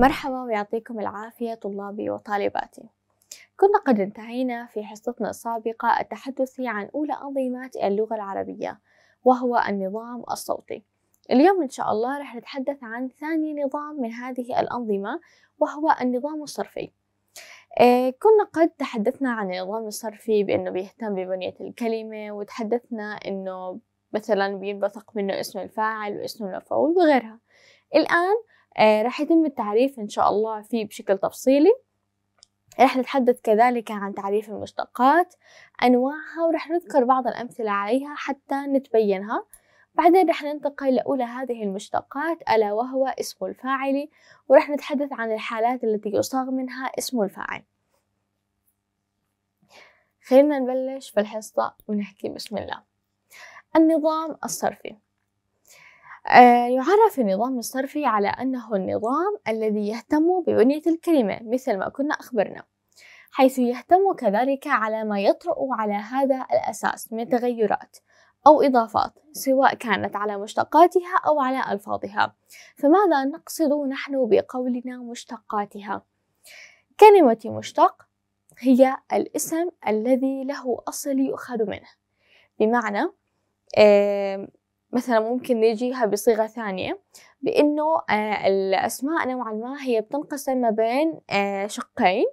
مرحبا ويعطيكم العافية طلابي وطالباتي كنا قد انتهينا في حصتنا السابقة التحدث عن أولى أنظمة اللغة العربية وهو النظام الصوتي اليوم إن شاء الله رح نتحدث عن ثاني نظام من هذه الأنظمة وهو النظام الصرفي آه، كنا قد تحدثنا عن النظام الصرفي بأنه بيهتم ببنية الكلمة وتحدثنا أنه مثلا بينبثق منه اسم الفاعل واسم المفعول وغيرها الآن آه، راح يتم التعريف إن شاء الله فيه بشكل تفصيلي رح نتحدث كذلك عن تعريف المشتقات أنواعها ورح نذكر بعض الأمثلة عليها حتى نتبينها بعدين رح ننتقل لأولى هذه المشتقات ألا وهو اسم الفاعل ورح نتحدث عن الحالات التي يصاغ منها اسم الفاعل خلينا نبلش في الحصة ونحكي بسم الله النظام الصرفي آه، يعرف النظام الصرفي على أنه النظام الذي يهتم ببنية الكلمة مثل ما كنا أخبرنا حيث يهتم كذلك على ما يطرأ على هذا الأساس من تغيرات أو إضافات سواء كانت على مشتقاتها أو على ألفاظها فماذا نقصد نحن بقولنا مشتقاتها؟ كلمة مشتق هي الاسم الذي له أصل يؤخذ منه بمعنى مثلا ممكن نجيها بصيغة ثانية بأنه آه، الأسماء نوعا ما هي بتنقسم ما بين آه، شقين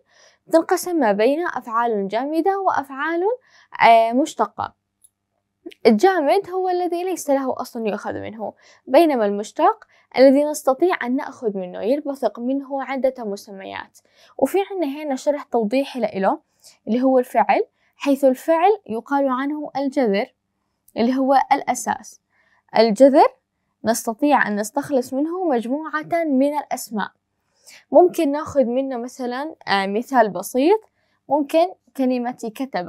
تنقسم ما بين أفعال جامدة وأفعال آه، مشتقة الجامد هو الذي ليس له أصل يؤخذ منه بينما المشتق الذي نستطيع أن نأخذ منه يربثق منه عدة مسميات وفي عندنا هنا شرح توضيحي له اللي هو الفعل حيث الفعل يقال عنه الجذر اللي هو الأساس الجذر نستطيع أن نستخلص منه مجموعة من الأسماء ممكن ناخذ منه مثلا آه، مثال بسيط ممكن كلمة كتب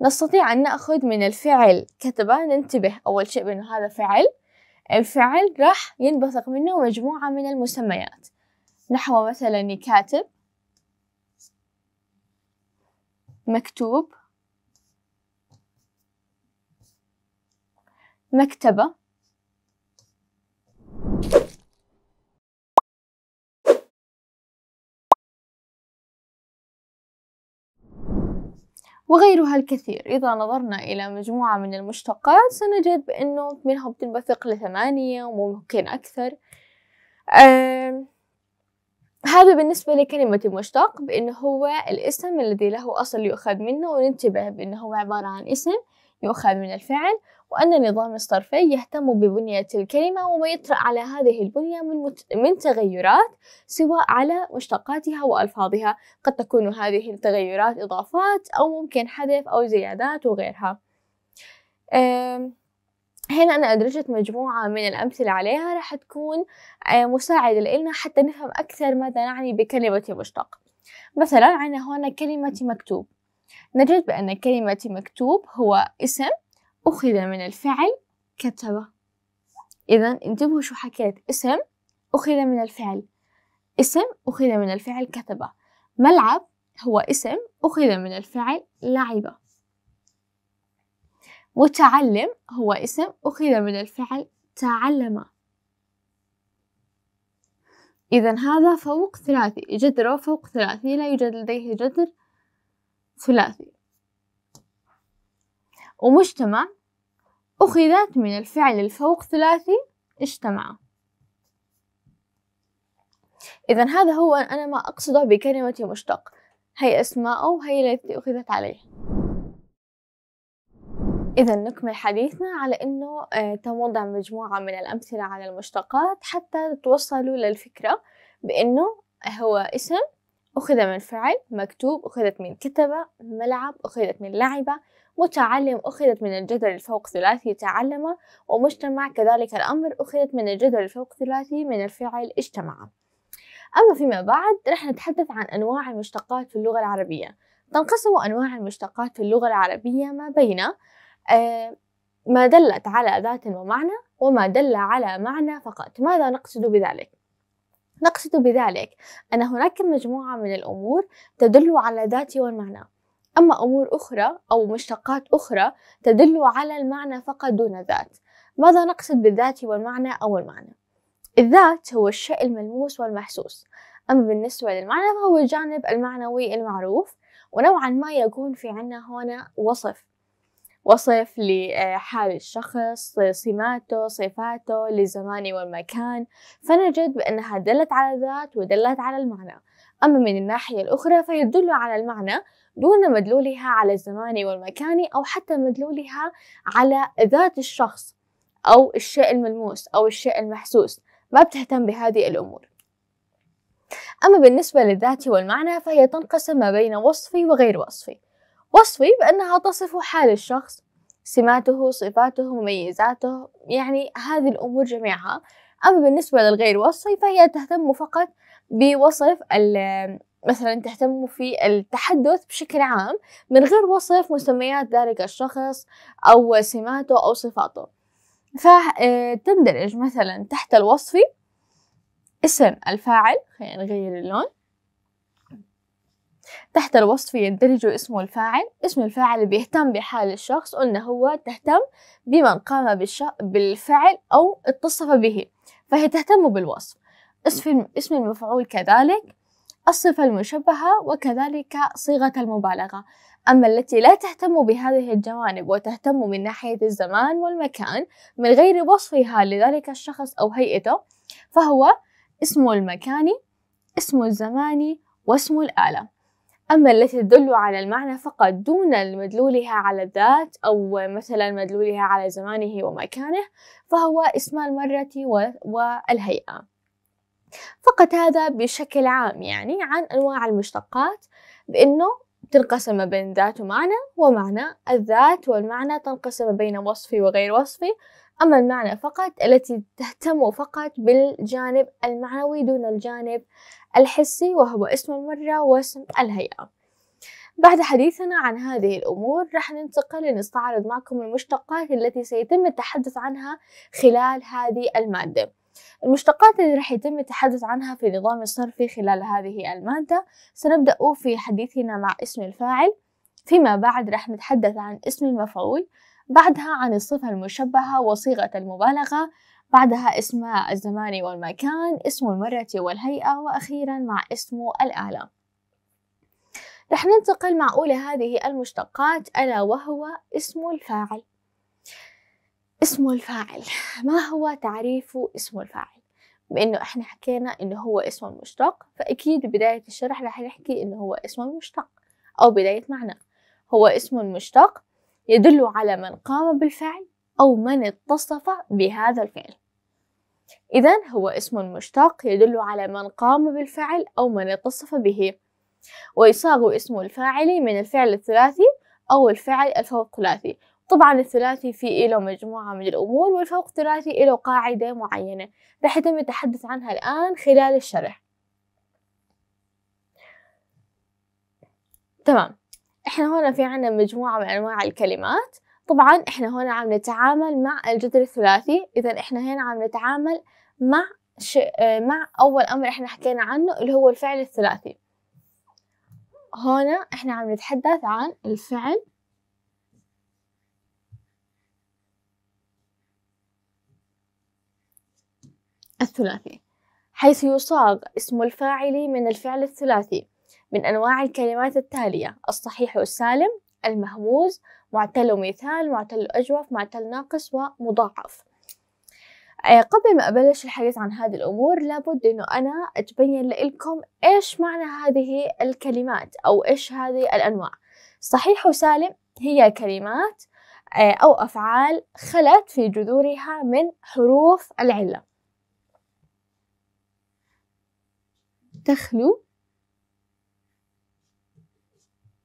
نستطيع أن نأخذ من الفعل كتب ننتبه أول شيء بأنه هذا فعل الفعل راح ينبثق منه مجموعة من المسميات نحو مثلا كاتب مكتوب مكتبة وغيرها الكثير إذا نظرنا إلى مجموعة من المشتقات سنجد بأنه منها بتنبثق لثمانية وممكن أكثر آه هذا بالنسبة لكلمة المشتق بأنه هو الاسم الذي له أصل يؤخذ منه وننتبه بأنه هو عبارة عن اسم يؤخذ من الفعل وأن النظام الصرفي يهتم ببنية الكلمة وما يطرأ على هذه البنية من, مت... من تغيرات سواء على مشتقاتها وألفاظها قد تكون هذه التغيرات إضافات أو ممكن حذف أو زيادات وغيرها هنا أنا أدرجت مجموعة من الأمثلة عليها راح تكون آه، مساعدة لنا حتى نفهم أكثر ماذا نعني بكلمة مشتق مثلا عندنا هنا كلمة مكتوب نجد بأن كلمة مكتوب هو اسم أخذ من الفعل كتب إذا انتبهوا شو حكيت اسم أخذ من الفعل اسم أخذ من الفعل كتب ملعب هو اسم أخذ من الفعل لعب متعلم هو اسم أخذ من الفعل تعلم إذا هذا فوق ثلاثي جذره فوق ثلاثي لا يوجد لديه جذر ثلاثي ومجتمع أخذت من الفعل الفوق ثلاثي اجتمع إذا هذا هو أنا ما أقصده بكلمة مشتق هي أسماءه وهي التي أخذت عليه إذا نكمل حديثنا على أنه آه، تم وضع مجموعة من الأمثلة على المشتقات حتى توصلوا للفكرة بأنه هو اسم أخذ من فعل مكتوب أخذت من كتبة ملعب أخذت من لعبة متعلم أخذت من الجدر الفوق ثلاثي تعلم ومجتمع كذلك الأمر أخذت من الجدر الفوق ثلاثي من الفعل اجتمع أما فيما بعد رح نتحدث عن أنواع المشتقات في اللغة العربية تنقسم أنواع المشتقات في اللغة العربية ما بين آه، ما دلت على ذات ومعنى وما دل على معنى فقط ماذا نقصد بذلك؟ نقصد بذلك أن هناك مجموعة من الأمور تدل على ذات والمعنى أما أمور أخرى أو مشتقات أخرى تدل على المعنى فقط دون الذات ماذا نقصد بالذات والمعنى أو المعنى؟ الذات هو الشيء الملموس والمحسوس أما بالنسبة للمعنى فهو الجانب المعنوي المعروف ونوعا ما يكون في عنا هنا وصف وصف لحال الشخص سماته صفاته للزمان والمكان فنجد بأنها دلت على الذات ودلت على المعنى أما من الناحية الأخرى فيدل على المعنى دون مدلولها على الزمان والمكان أو حتى مدلولها على ذات الشخص أو الشيء الملموس أو الشيء المحسوس ما بتهتم بهذه الأمور أما بالنسبة للذات والمعنى فهي تنقسم ما بين وصفي وغير وصفي وصفي بأنها تصف حال الشخص سماته صفاته مميزاته يعني هذه الأمور جميعها أما بالنسبة للغير وصفي فهي تهتم فقط بوصف مثلا تهتموا في التحدث بشكل عام من غير وصف مسميات ذلك الشخص أو سماته أو صفاته فتندرج مثلا تحت الوصف اسم الفاعل خلينا نغير اللون تحت الوصف يندرج اسم الفاعل اسم الفاعل بيهتم بحال الشخص قلنا هو تهتم بمن قام بالش... بالفعل أو اتصف به فهي تهتم بالوصف اسم, اسم المفعول كذلك الصفة المشبهة وكذلك صيغة المبالغة أما التي لا تهتم بهذه الجوانب وتهتم من ناحية الزمان والمكان من غير وصفها لذلك الشخص أو هيئته فهو اسم المكاني اسم الزماني واسم الآلة أما التي تدل على المعنى فقط دون مدلولها على الذات أو مثلا مدلولها على زمانه ومكانه فهو اسم المرة والهيئة فقط هذا بشكل عام يعني عن أنواع المشتقات بأنه تنقسم بين ذات ومعنى ومعنى الذات والمعنى تنقسم بين وصفي وغير وصفي أما المعنى فقط التي تهتم فقط بالجانب المعنوي دون الجانب الحسي وهو اسم المرة واسم الهيئة بعد حديثنا عن هذه الأمور راح ننتقل لنستعرض معكم المشتقات التي سيتم التحدث عنها خلال هذه المادة المشتقات اللي راح يتم التحدث عنها في نظام الصرفي خلال هذه المادة سنبدأ في حديثنا مع اسم الفاعل فيما بعد راح نتحدث عن اسم المفعول بعدها عن الصفة المشبهة وصيغة المبالغة بعدها اسم الزمان والمكان اسم المرة والهيئة وأخيرا مع اسم الآلة رح ننتقل مع أولى هذه المشتقات ألا وهو اسم الفاعل اسم الفاعل ما هو تعريف اسم الفاعل بانه احنا حكينا انه هو اسم مشتق فاكيد بدايه الشرح راح نحكي انه هو اسم مشتق او بدايه معنى هو اسم مشتق يدل على من قام بالفعل او من اتصف بهذا الفعل اذا هو اسم مشتق يدل على من قام بالفعل او من اتصف به ويصاغ اسم الفاعل من الفعل الثلاثي او الفعل الفوق الثلاثي طبعا الثلاثي في له مجموعة من الأمور والفوق ثلاثي له قاعدة معينة راح يتم التحدث عنها الآن خلال الشرح تمام احنا هنا في عنا مجموعة من أنواع الكلمات طبعا احنا هنا عم نتعامل مع الجذر الثلاثي إذا احنا هنا عم نتعامل مع ش... مع أول أمر احنا حكينا عنه اللي هو الفعل الثلاثي هنا احنا عم نتحدث عن الفعل الثلاثي حيث يصاغ اسم الفاعل من الفعل الثلاثي من أنواع الكلمات التالية الصحيح والسالم المهموز معتل مثال معتل أجوف معتل ناقص ومضاعف آه، قبل ما أبلش الحديث عن هذه الأمور لابد أنه أنا أتبين لكم إيش معنى هذه الكلمات أو إيش هذه الأنواع صحيح وسالم هي كلمات آه، أو أفعال خلت في جذورها من حروف العلة تخلو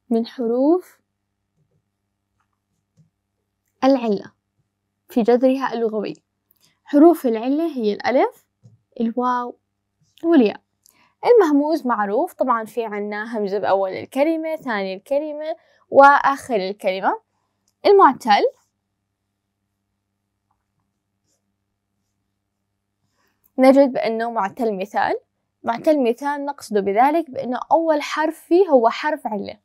من حروف العلة في جذرها اللغوي حروف العلة هي الألف الواو والياء المهموز معروف طبعا في عنا همزة بأول الكلمة ثاني الكلمة وآخر الكلمة المعتل نجد بأنه معتل مثال مع كل مثال نقصده بذلك بأنه أول حرف فيه هو حرف علة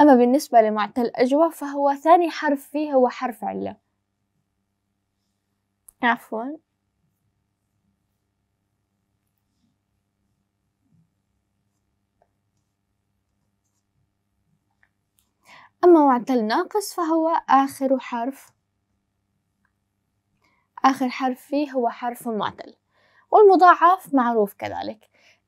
أما بالنسبة لمعتل أجوى فهو ثاني حرف فيه هو حرف علة عفوا أما معتل ناقص فهو آخر حرف آخر حرف فيه هو حرف معتل والمضاعف معروف كذلك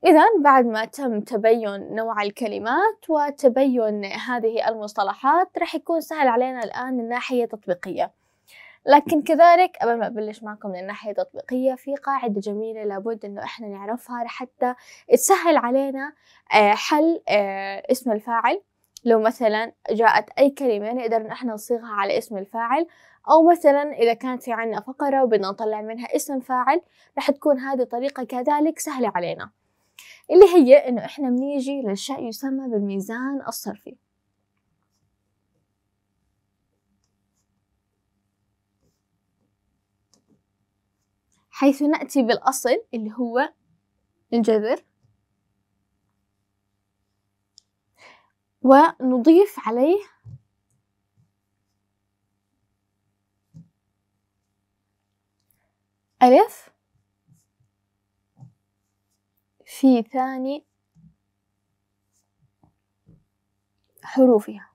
إذا بعد ما تم تبين نوع الكلمات وتبين هذه المصطلحات راح يكون سهل علينا الآن الناحية التطبيقية لكن كذلك قبل ما أبلش معكم من الناحية التطبيقية في قاعدة جميلة لابد إنه إحنا نعرفها حتى تسهل علينا آه، حل آه، اسم الفاعل لو مثلا جاءت أي كلمة نقدر إن إحنا نصيغها على اسم الفاعل أو مثلا إذا كانت في عنا فقرة وبدنا نطلع منها اسم فاعل رح تكون هذه طريقة كذلك سهلة علينا اللي هي إنه إحنا بنيجي للشيء يسمى بالميزان الصرفي حيث نأتي بالأصل اللي هو الجذر ونضيف عليه ألف في ثاني حروفها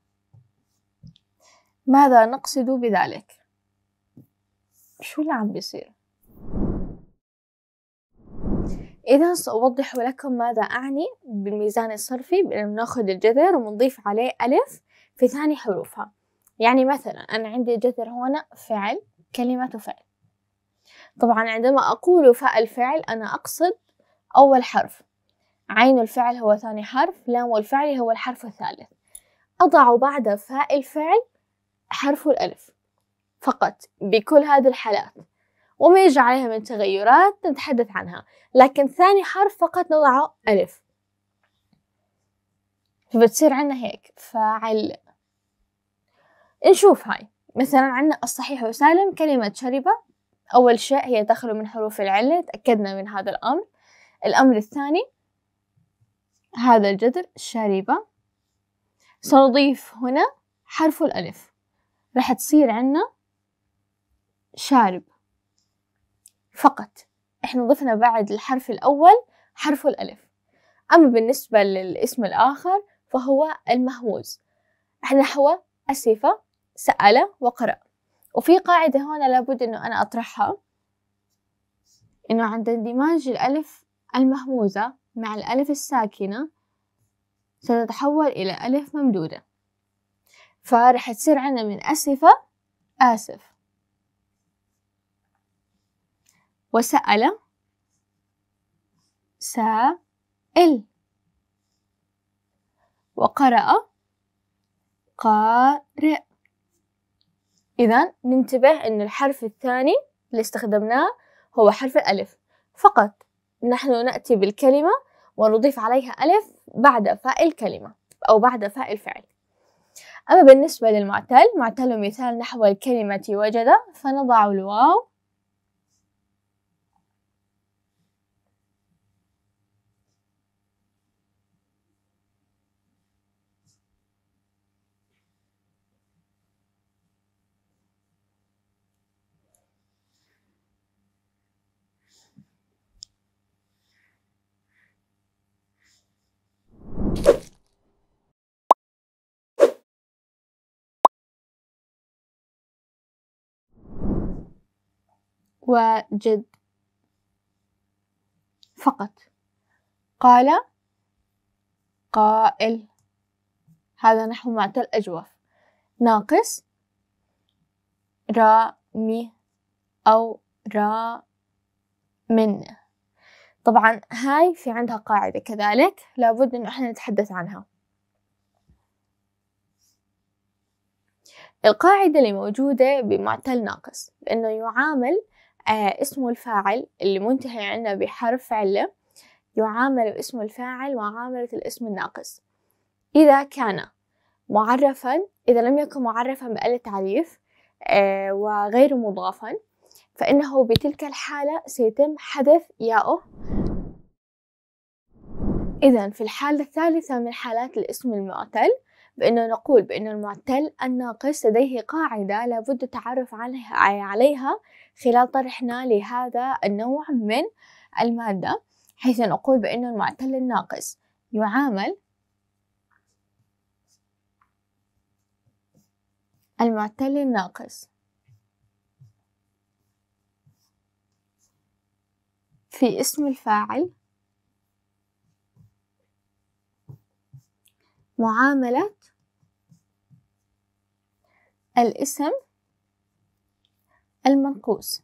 ماذا نقصد بذلك شو اللي عم بيصير إذا سأوضح لكم ماذا أعني بالميزان الصرفي بأن بناخد الجذر ونضيف عليه ألف في ثاني حروفها يعني مثلا أنا عندي جذر هنا فعل كلمة فعل طبعا عندما أقول فاء الفعل أنا أقصد أول حرف عين الفعل هو ثاني حرف لام الفعل هو الحرف الثالث أضع بعد فاء الفعل حرف الألف فقط بكل هذه الحالات وما يجي عليها من تغيرات نتحدث عنها لكن ثاني حرف فقط نضعه ألف فبتصير عنا هيك فعل نشوف هاي مثلا عنا الصحيح وسالم كلمة شربة أول شيء هي تخلو من حروف العلة تأكدنا من هذا الأمر الأمر الثاني هذا الجذر شربة سنضيف هنا حرف الألف راح تصير عنا شارب فقط احنا ضفنا بعد الحرف الأول حرف الألف أما بالنسبة للاسم الآخر فهو المهووز هو اسفة سأل وقرأ وفي قاعدة هنا لابد أنه أنا أطرحها أنه عند اندماج الألف المهموزة مع الألف الساكنة ستتحول إلى ألف ممدودة فرح تصير عندنا من أسفة آسف وسأل سائل وقرأ قارئ إذا ننتبه أن الحرف الثاني اللي استخدمناه هو حرف الألف فقط نحن نأتي بالكلمة ونضيف عليها ألف بعد فاء الكلمة أو بعد فاء الفعل أما بالنسبة للمعتل معتل مثال نحو الكلمة وجد فنضع الواو وجد فقط قال قائل هذا نحو معتل أجوف ناقص رامي أو را من طبعا هاي في عندها قاعدة كذلك لابد إنه إحنا نتحدث عنها القاعدة اللي موجودة بمعتل ناقص بأنه يعامل آه، اسم الفاعل اللي منتهي عندنا بحرف علة يعامل اسم الفاعل معاملة الاسم الناقص إذا كان معرفا إذا لم يكن معرفا بأل تعريف آه، وغير مضافا فإنه بتلك الحالة سيتم حذف ياؤه إذا في الحالة الثالثة من حالات الاسم المعتل بأنه نقول بأن المعتل الناقص لديه قاعدة لابد التعرف عليها خلال طرحنا لهذا النوع من المادة حيث نقول بأن المعتل الناقص يعامل المعتل الناقص في اسم الفاعل معاملة الاسم المنقوص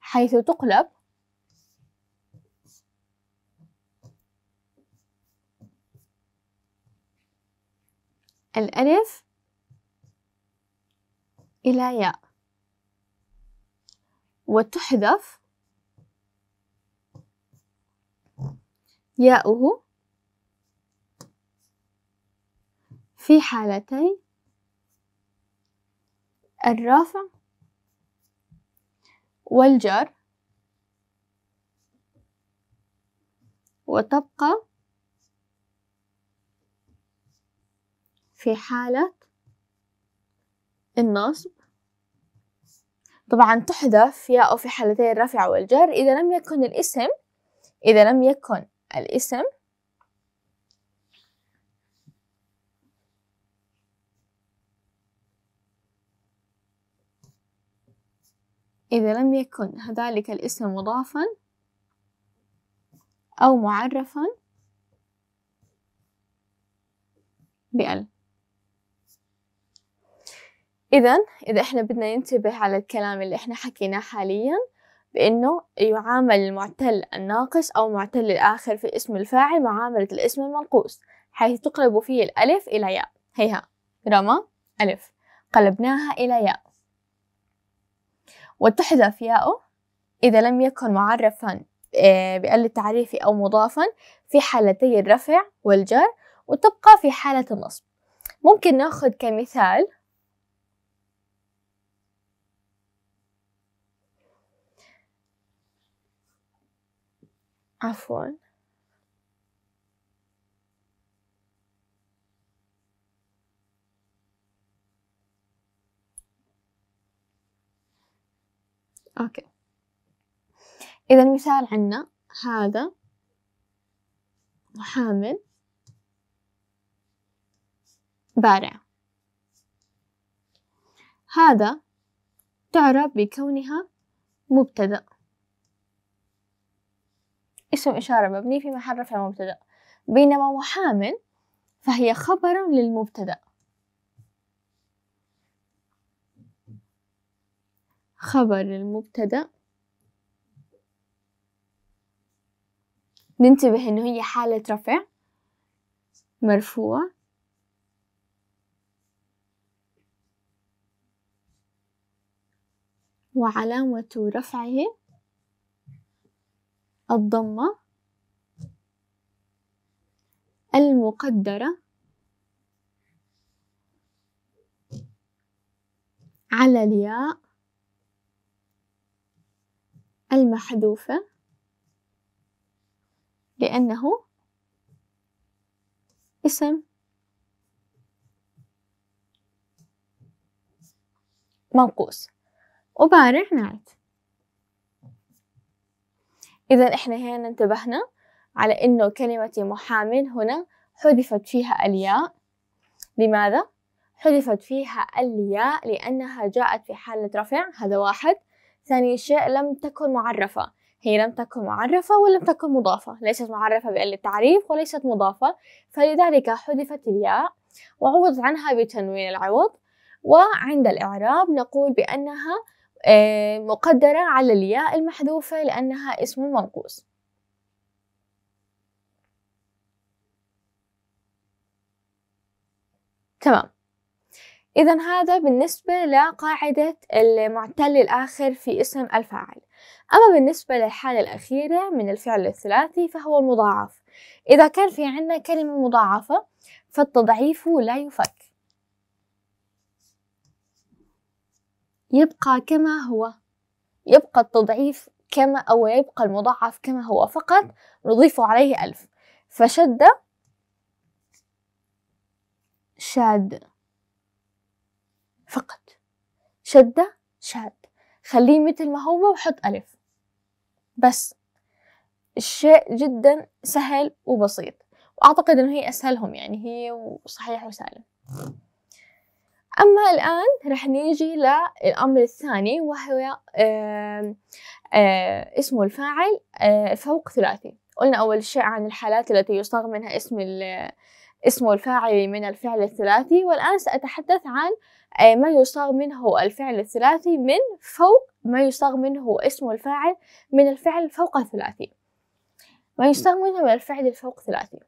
حيث تقلب الألف إلى ياء وتحذف ياؤه في حالتين الرافع والجر وتبقى في حالة النصب طبعا تحذف ياء في حالتي الرفع والجر إذا لم يكن الاسم إذا لم يكن الاسم إذا لم يكن ذلك الاسم مضافا أو معرفا بأل إذا إذا إحنا بدنا ننتبه على الكلام اللي إحنا حكيناه حاليا بأنه يعامل المعتل الناقص أو المعتل الآخر في اسم الفاعل معاملة الاسم المنقوص حيث تقلب فيه الألف إلى ياء هيها رمى ألف قلبناها إلى ياء واتحد أفياؤه إذا لم يكن معرفا آه، بأل التعريف أو مضافا في حالتي الرفع والجر وتبقى في حالة النصب ممكن ناخذ كمثال عفواً أوكي إذا مثال عنا هذا حامل بارع هذا تعرف بكونها مبتدأ اسم إشارة مبني في محل رفع مبتدأ بينما محامل فهي خبر للمبتدأ خبر المبتدأ ننتبه إنه هي حالة رفع مرفوع وعلامة رفعه الضمة المقدرة على الياء المحذوفة لأنه اسم منقوص وبارع نعت إذا إحنا هنا انتبهنا على إنه كلمة محامل هنا حذفت فيها الياء لماذا؟ حذفت فيها الياء لأنها جاءت في حالة رفع هذا واحد ثاني شيء لم تكن معرفة هي لم تكن معرفة ولم تكن مضافة ليست معرفة بأل التعريف وليست مضافة فلذلك حذفت الياء وعوض عنها بتنوين العوض وعند الإعراب نقول بأنها آه، مقدرة على الياء المحذوفة لأنها اسم منقوص تمام إذا هذا بالنسبة لقاعدة المعتل الآخر في اسم الفاعل أما بالنسبة للحالة الأخيرة من الفعل الثلاثي فهو المضاعف إذا كان في عندنا كلمة مضاعفة فالتضعيف لا يفك يبقى كما هو يبقى التضعيف كما أو يبقى المضاعف كما هو فقط نضيف عليه ألف فشد شاد فقط شدة شاد خليه مثل ما هو وحط ألف بس الشيء جدا سهل وبسيط وأعتقد أنه هي أسهلهم يعني هي وصحيح وسالم أما الآن رح نيجي للأمر الثاني وهو آآ آآ اسمه الفاعل فوق ثلاثي قلنا أول شيء عن الحالات التي يصاغ منها اسم اسمه الفاعل من الفعل الثلاثي والآن سأتحدث عن آه، ما يصاغ منه الفعل الثلاثي من فوق ما يصاغ منه اسم الفاعل من الفعل فوق الثلاثي ما يصاغ منه من الفعل الفوق الثلاثي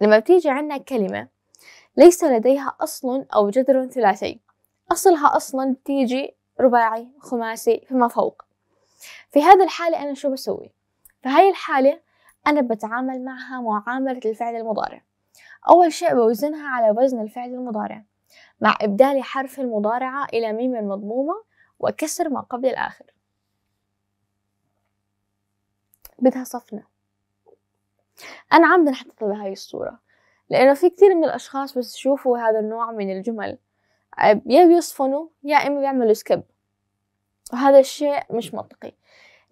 لما بتيجي عندنا كلمة ليس لديها أصل أو جذر ثلاثي أصلها أصلا بتيجي رباعي خماسي فما فوق في هذا الحالة أنا شو بسوي؟ في هاي الحالة أنا بتعامل معها معاملة الفعل المضارع أول شيء بوزنها على وزن الفعل المضارع مع إبدال حرف المضارعة إلى ميم المضمومة وكسر ما قبل الآخر بدها صفنة أنا عمدا حطيت لها هاي الصورة لأنه في كتير من الأشخاص بس يشوفوا هذا النوع من الجمل يا بيصفنوا يا إما بيعملوا سكب وهذا الشيء مش منطقي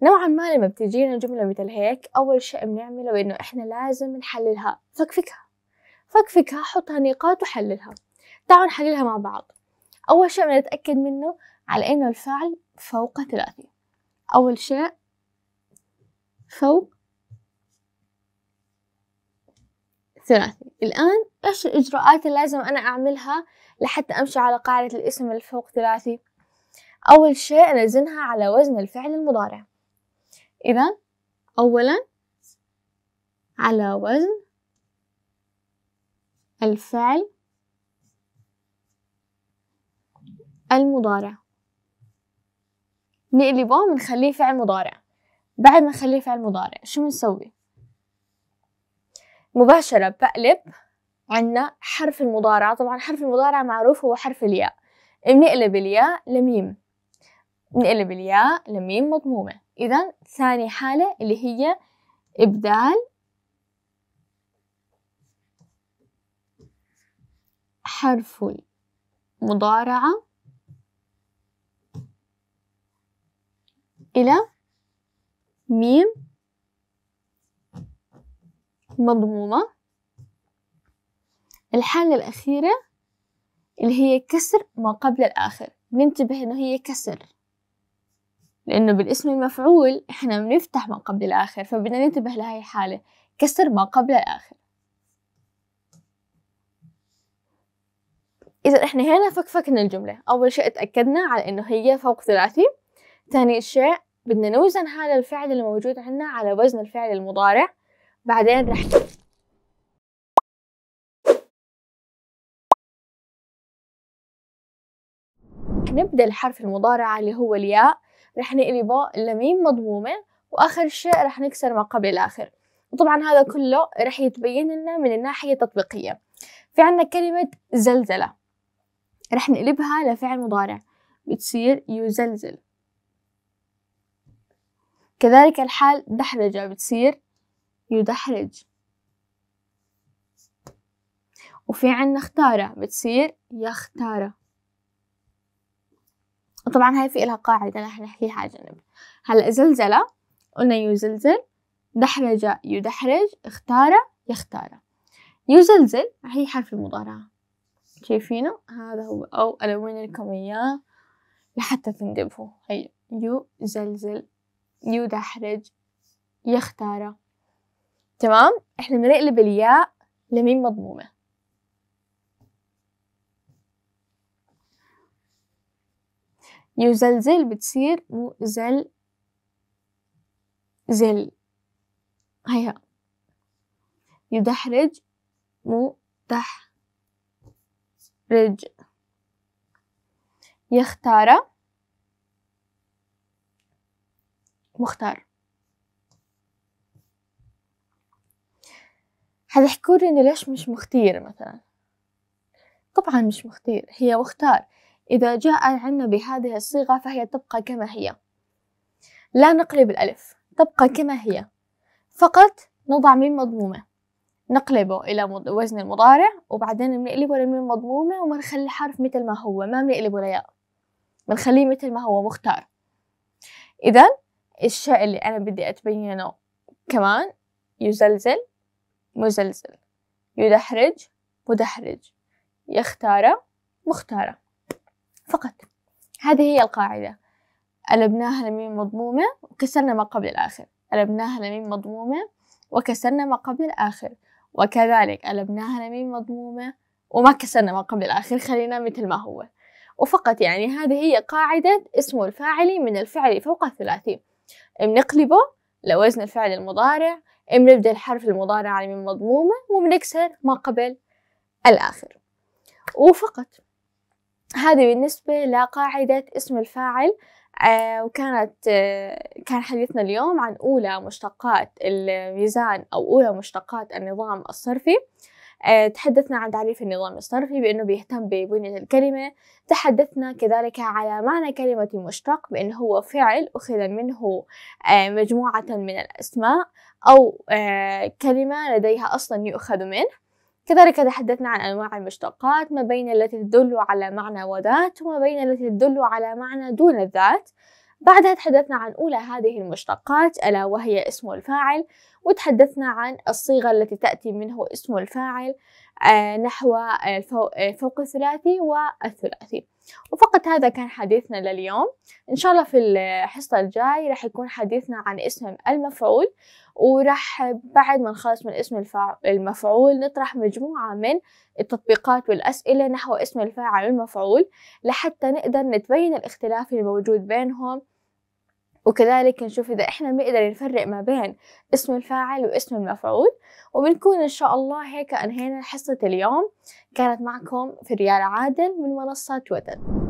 نوعا ما لما بتجينا جملة مثل هيك أول شيء بنعمله بإنه إحنا لازم نحللها فكفكها فكفكها حطها نقاط وحللها تعالوا نحللها مع بعض أول شيء بنتاكد نتأكد منه على إنه الفعل فوق ثلاثي أول شيء فوق ثلاثي الآن إيش الإجراءات اللي لازم أنا أعملها لحتى أمشي على قاعدة الاسم اللي فوق ثلاثي أول شيء أنزلها على وزن الفعل المضارع إذا أولا على وزن الفعل المضارع نقلبه ونخليه فعل مضارع بعد ما نخليه فعل مضارع شو بنسوي مباشرة بقلب عنا حرف المضارعة طبعا حرف المضارعة معروف هو حرف الياء بنقلب الياء لميم بنقلب الياء لميم مضمومة إذا ثاني حالة اللي هي إبدال حرف مضارعة إلى ميم مضمومة الحالة الأخيرة اللي هي كسر ما قبل الآخر ننتبه إنه هي كسر لأنه بالاسم المفعول إحنا بنفتح ما قبل الآخر فبدنا ننتبه لهي الحالة كسر ما قبل الآخر إذا إحنا هنا فكفكنا الجملة أول شيء اتأكدنا على إنه هي فوق ثلاثي ثاني شيء بدنا نوزن هذا الفعل الموجود عندنا على وزن الفعل المضارع بعدين رح نبدأ الحرف المضارع اللي هو الياء رح نقلبه لميم مضمومة وآخر شيء رح نكسر ما قبل الآخر وطبعا هذا كله رح يتبين لنا من الناحية التطبيقية في عنا كلمة زلزلة رح نقلبها لفعل مضارع بتصير يزلزل كذلك الحال دحرجة بتصير يدحرج وفي عنا اختارة بتصير يختارة طبعا هاي في لها قاعدة رح نحكيها على جنب هلا زلزلة قلنا يزلزل دحرجة يدحرج اختارة يختارة يزلزل هي حرف المضارعة شايفينه هذا هو أو ألون لكم إياه لحتى تنتبهوا هي يو زلزل يدحرج يختاره تمام احنا بنقلب الياء لميم مضمومة يزلزل بتصير مو زل زل هيها يدحرج مو دح رج يختار مختار حتحكوا لي إنه ليش مش مختير مثلا طبعا مش مختير هي مختار إذا جاء عنا بهذه الصيغة فهي تبقى كما هي لا نقلب الألف تبقى كما هي فقط نضع ميم مضمومة نقلبه إلى وزن المضارع وبعدين بنقلبه للميم مضمومة وما نخلي الحرف مثل ما هو ما بنقلبه لياء بنخليه مثل ما هو مختار إذا الشيء اللي أنا بدي أتبينه كمان يزلزل مزلزل يدحرج مدحرج يختار مختارة فقط هذه هي القاعدة قلبناها لميم مضمومة وكسرنا ما قبل الآخر قلبناها لميم مضمومة وكسرنا ما قبل الآخر وكذلك قلبناها لمين مضمومة وما كسرنا ما قبل الأخير خلينا مثل ما هو وفقط يعني هذه هي قاعدة اسمه الفاعلي من الفعل فوق الثلاثي بنقلبه لوزن الفعل المضارع بنبدأ الحرف المضارع على يعني من مضمومة وبنكسر ما قبل الآخر وفقط هذه بالنسبة لقاعدة اسم الفاعل آه، وكانت آه، كان حديثنا اليوم عن أولى مشتقات الميزان أو أولى مشتقات النظام الصرفي آه، تحدثنا عن تعريف النظام الصرفي بأنه بيهتم ببنية الكلمة تحدثنا كذلك على معنى كلمة مشتق بأنه هو فعل أخذ منه مجموعة من الأسماء أو كلمة لديها أصلا يؤخذ منه كذلك تحدثنا عن أنواع المشتقات ما بين التي تدل على معنى وذات وما بين التي تدل على معنى دون الذات بعدها تحدثنا عن أولى هذه المشتقات ألا وهي اسم الفاعل وتحدثنا عن الصيغة التي تأتي منه اسم الفاعل آه، نحو آه، آه، فوق الثلاثي والثلاثي وفقط هذا كان حديثنا لليوم إن شاء الله في الحصة الجاي راح يكون حديثنا عن اسم المفعول ورح بعد ما نخلص من اسم المفعول نطرح مجموعة من التطبيقات والأسئلة نحو اسم الفاعل والمفعول لحتى نقدر نتبين الاختلاف الموجود بينهم وكذلك نشوف إذا إحنا بنقدر نفرق ما بين اسم الفاعل واسم المفعول وبنكون إن شاء الله هيك أنهينا حصة اليوم كانت معكم في ريال عادل من منصة تويتر